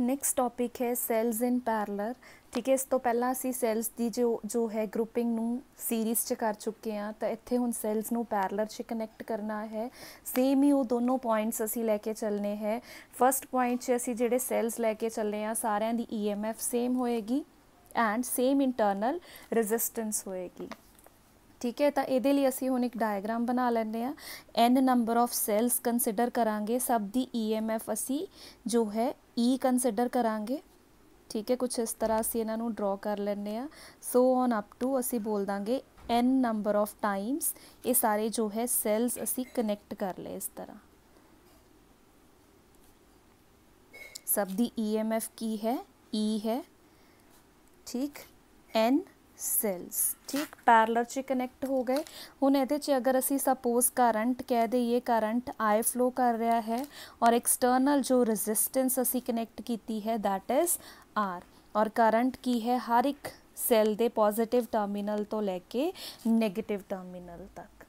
next topic ਹੈ cells in parallel ਠੀਕ ਹੈ ਇਸ ਤੋਂ ਪਹਿਲਾਂ ਅਸੀਂ ਸੈਲਸ ਦੀ ਜੋ ਜੋ ਹੈ ਗਰੁੱਪਿੰਗ ਨੂੰ ਸੀਰੀਜ਼ 'ਚ ਕਰ ਚੁੱਕੇ ਆ ਤਾਂ ਇੱਥੇ ਹੁਣ ਸੈਲਸ ਨੂੰ ਪੈਰਲਰ 'ਚ ਕਨੈਕਟ ਕਰਨਾ ਹੈ ਸੇਮ ਹੀ ਉਹ ਦੋਨੋਂ ਪੁਆਇੰਟਸ ਅਸੀਂ ਲੈ ਕੇ ਚੱਲਨੇ ਹੈ ਫਰਸਟ ਪੁਆਇੰਟ 'ਚ ਅਸੀਂ ਜਿਹੜੇ ਸੈਲਸ ਲੈ ਕੇ ਚੱਲੇ ਆ ਸਾਰਿਆਂ ਦੀ ਈਐਮਐਫ e ਸੇਮ ਹੋਏਗੀ ਐਂਡ ਸੇਮ ਇੰਟਰਨਲ ਰੈਜ਼ਿਸਟੈਂਸ ਹੋਏਗੀ ਠੀਕ ਹੈ ਤਾਂ ਇਹਦੇ ਲਈ ਅਸੀਂ ਹੁਣ ਇੱਕ ਡਾਇਗਰਾਮ ਬਣਾ ਲੈਂਦੇ ਆ n number of cells consider ਕਰਾਂਗੇ ਸਭ ਦੀ EMF ਅਸੀਂ ਜੋ ਹੈ E ਕੰਸੀਡਰ ਕਰਾਂਗੇ ਠੀਕ ਹੈ ਕੁਝ ਇਸ ਤਰ੍ਹਾਂ ਅਸੀਂ ਇਹਨਾਂ ਨੂੰ ਡਰਾ ਕਰ ਲੈਂਦੇ ਆ ਸੋ ਔਨ ਅਪ ਟੂ ਅਸੀਂ ਬੋਲ ਦਾਂਗੇ n ਨੰਬਰ ਆਫ ਟਾਈਮਸ ਇਹ ਸਾਰੇ ਜੋ ਹੈ ਸੈਲਸ ਅਸੀਂ ਕਨੈਕਟ ਕਰ ਲਏ ਇਸ ਤਰ੍ਹਾਂ सब दी ई एम एफ की है ई e है ठीक एन सैल्स ठीक पैरलर से कनैक्ट हो गए हूँ ये अगर असी सपोज करंट कह दईए करंट आए फ्लो कर रहा है और एक्सटर्नल जो रजिस्टेंस असी कनैक्ट की है दैट इज़ आर और करंट की है हर एक सैल के पॉजिटिव टर्मीनल तो लैके नैगेटिव टर्मीनल तक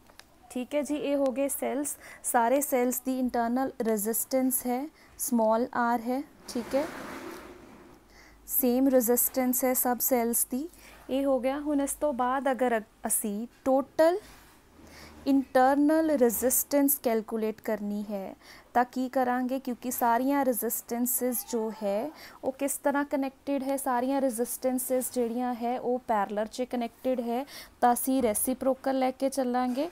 ठीक है जी ये हो गए सैल्स सारे सैल्स की इंटरनल रजिस्टेंस है समॉल आर है ठीक है सेम रजिस्टेंस है सब सैल्स की ਇਹ ਹੋ ਗਿਆ ਹੁਣ ਇਸ ਤੋਂ ਬਾਅਦ ਅਗਰ ਅਸੀਂ ਟੋਟਲ ਇੰਟਰਨਲ ਰੈਜ਼ਿਸਟੈਂਸ ਕੈਲਕੂਲੇਟ ਕਰਨੀ ਹੈ ਤਾਂ ਕੀ ਕਰਾਂਗੇ ਕਿਉਂਕਿ ਸਾਰੀਆਂ ਰੈਜ਼ਿਸਟੈਂਸਸ ਜੋ ਹੈ ਉਹ ਕਿਸ ਤਰ੍ਹਾਂ ਕਨੈਕਟਡ ਹੈ ਸਾਰੀਆਂ ਰੈਜ਼ਿਸਟੈਂਸਸ ਜਿਹੜੀਆਂ ਹੈ ਉਹ ਪੈਰਲਲ 'ਚ ਕਨੈਕਟਡ ਹੈ ਤਾਂ ਅਸੀਂ ਰੈਸੀਪ੍ਰੋਕਲ ਲੈ ਕੇ ਚੱਲਾਂਗੇ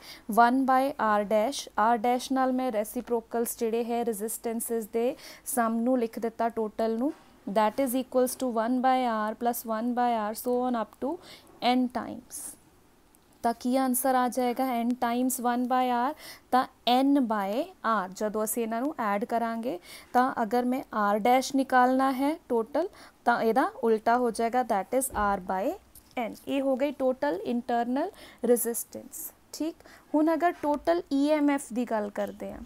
1 r ਡੈਸ਼ r ਡੈਸ਼ ਨਾਲ ਮੈਂ ਰੈਸੀਪ੍ਰੋਕਲਸ ਜਿਹੜੇ ਹੈ ਰੈਜ਼ਿਸਟੈਂਸਸ ਦੇ ਸਮ ਨੂੰ ਲਿਖ ਦਿੱਤਾ ਟੋਟਲ ਨੂੰ that is equals to one by R plus one by R so on up to N times तक ही आंसर आ जाएगा N times one by R ता एन बाय आर जो अस इन्हों एड करा तो अगर मैं आर डैश निकालना है टोटल तो यदा उल्टा हो जाएगा that is R by N ये हो गई टोटल इंटरनल रेजिस्टेंस ठीक हूँ अगर टोटल ई एम एफ की गल करते हैं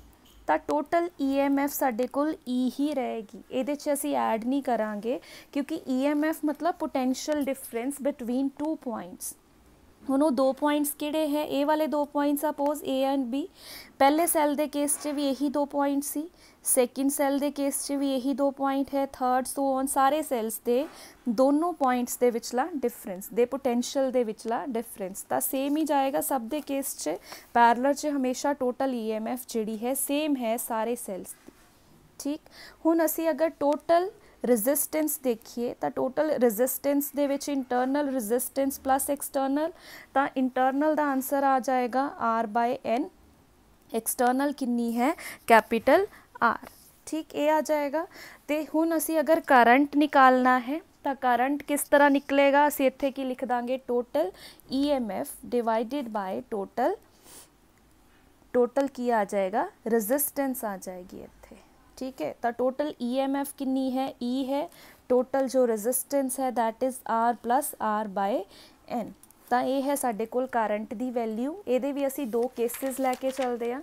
तो टोटल ई एम एफ साढ़े को ही रहेगी ये असी ऐड नहीं करा क्योंकि ई एम एफ मतलब potential difference between two points ਹੁਣ ਉਹ ਦੋ ਪੁਆਇੰਟਸ ਕਿਹੜੇ ਹੈ ਇਹ ਵਾਲੇ ਦੋ points suppose A and B ਪਹਿਲੇ ਸੈੱਲ ਦੇ ਕੇਸ 'ਚ ਵੀ ਇਹੀ ਦੋ ਪੁਆਇੰਟ ਸੀ ਸੈਕਿੰਡ ਸੈੱਲ ਦੇ ਕੇਸ 'ਚ ਵੀ ਇਹੀ ਦੋ ਪੁਆਇੰਟ ਹੈ ਥਰਡ ਸੋ ਔਨ ਸਾਰੇ ਸੈੱਲਸ ਦੇ ਦੋਨੋਂ ਪੁਆਇੰਟਸ ਦੇ ਵਿਚਲਾ ਡਿਫਰੈਂਸ ਦੇ ਪੋਟੈਂਸ਼ੀਅਲ ਦੇ ਵਿਚਲਾ ਡਿਫਰੈਂਸ ਤਾਂ ਸੇਮ ਹੀ ਜਾਏਗਾ ਸਭ ਦੇ ਕੇਸ 'ਚ ਪੈਰਲਲ 'ਚ ਹਮੇਸ਼ਾ ਟੋਟਲ EMF ਜਿਹੜੀ ਹੈ ਸੇਮ ਹੈ ਸਾਰੇ ਸੈੱਲਸ ਦੀ ਠੀਕ ਹੁਣ ਅਸੀਂ ਅਗਰ ਟੋਟਲ रजिस्टेंस देखिए तो टोटल रजिस्टेंस के इंटरनल रिजिस्टेंस प्लस एक्सटर्नल तो इंटरनल का आंसर आ जाएगा आर बाय एन एक्सटरनल कि है कैपिटल आर ठीक ये आ जाएगा तो हूँ असी अगर करंट निकालना है तो करंट किस तरह निकलेगा असं इतने की लिख देंगे total E M F divided by total total की आ जाएगा रेजिस्टेंस आ जाएगी इतने ठीक है तो टोटल ई एम एफ कि है ई e है टोटल जो रजिस्टेंस है that is R plus R by N तो यह है साढ़े को करंट की वैल्यू ये भी असी दो केसिस लैके चलते हैं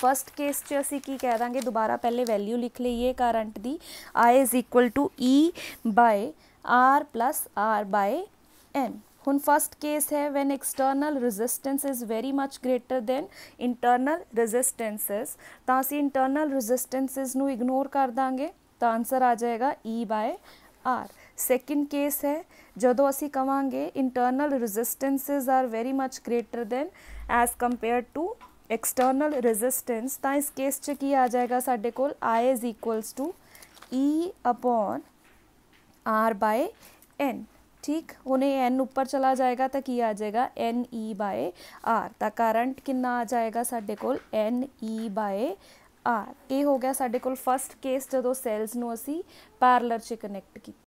फस्ट केस असी की कह देंगे दोबारा पहले वैल्यू लिख लीए करंट की I is equal to E by R plus R by N हूँ फस्ट केस है when external resistance is very much greater than internal resistances तो अस इंटरनल रिजिस्टेंसिस इग्नोर कर देंगे तो आंसर आ जाएगा E by R second case है जो असी कहे internal resistances are very much greater than as compare to external resistance तो इस केस की आ जाएगा साढ़े को I is equals to E upon R by N ठीक होने n ਉੱਪਰ ਚਲਾ ਜਾਏਗਾ ਤਾਂ ਕੀ ਆ ਜਾਏਗਾ ਐਨ ਈ ਬਾਈ ਤਾਂ ਕਰੰਟ ਕਿੰਨਾ ਆ ਜਾਏਗਾ ਸਾਡੇ ਕੋਲ ਐਨ ਈ ਬਾਈ ਇਹ ਹੋ ਗਿਆ ਸਾਡੇ ਕੋਲ ਫਸਟ ਕੇਸ ਜਦੋਂ ਸੈਲਸ ਨੂੰ ਅਸੀਂ ਪੈਰਲਰ 'ਚ ਕਨੈਕਟ ਕੀਤਾ